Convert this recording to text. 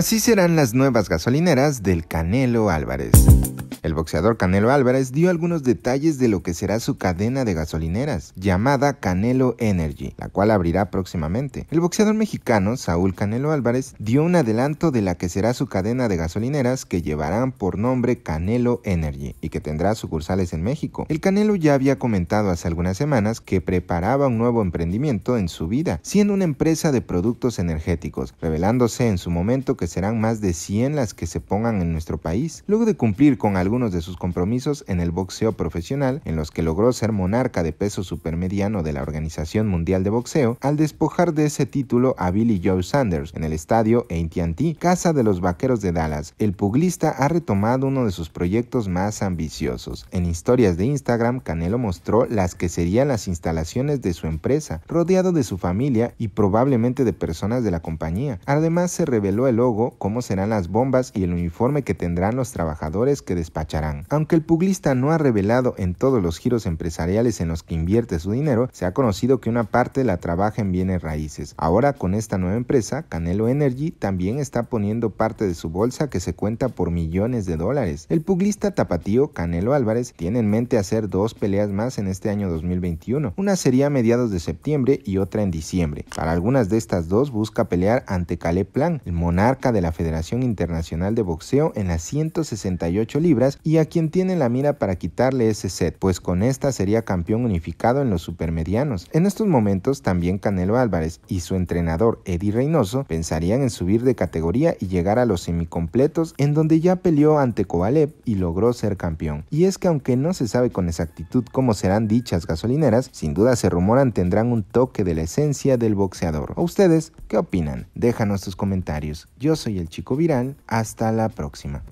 Así serán las nuevas gasolineras del Canelo Álvarez. El boxeador Canelo Álvarez dio algunos detalles de lo que será su cadena de gasolineras, llamada Canelo Energy, la cual abrirá próximamente. El boxeador mexicano Saúl Canelo Álvarez dio un adelanto de la que será su cadena de gasolineras que llevarán por nombre Canelo Energy y que tendrá sucursales en México. El Canelo ya había comentado hace algunas semanas que preparaba un nuevo emprendimiento en su vida, siendo una empresa de productos energéticos, revelándose en su momento que serán más de 100 las que se pongan en nuestro país. Luego de cumplir con algunos de sus compromisos en el boxeo profesional, en los que logró ser monarca de peso supermediano de la Organización Mundial de Boxeo, al despojar de ese título a Billy Joe Sanders en el estadio AT&T, casa de los vaqueros de Dallas, el puglista ha retomado uno de sus proyectos más ambiciosos. En historias de Instagram, Canelo mostró las que serían las instalaciones de su empresa, rodeado de su familia y probablemente de personas de la compañía. Además, se reveló el logo cómo serán las bombas y el uniforme que tendrán los trabajadores que despacharán. Aunque el puglista no ha revelado en todos los giros empresariales en los que invierte su dinero, se ha conocido que una parte la trabaja en bienes raíces. Ahora con esta nueva empresa, Canelo Energy también está poniendo parte de su bolsa que se cuenta por millones de dólares. El puglista tapatío Canelo Álvarez tiene en mente hacer dos peleas más en este año 2021. Una sería a mediados de septiembre y otra en diciembre. Para algunas de estas dos busca pelear ante Caleb Plan, el monarca de la Federación Internacional de Boxeo en las 168 libras y a quien tiene la mira para quitarle ese set, pues con esta sería campeón unificado en los supermedianos. En estos momentos también Canelo Álvarez y su entrenador Eddie Reynoso pensarían en subir de categoría y llegar a los semicompletos en donde ya peleó ante Kovalev y logró ser campeón. Y es que aunque no se sabe con exactitud cómo serán dichas gasolineras, sin duda se rumoran tendrán un toque de la esencia del boxeador. ustedes qué opinan? Déjanos tus comentarios. Yo soy el Chico viral Hasta la próxima.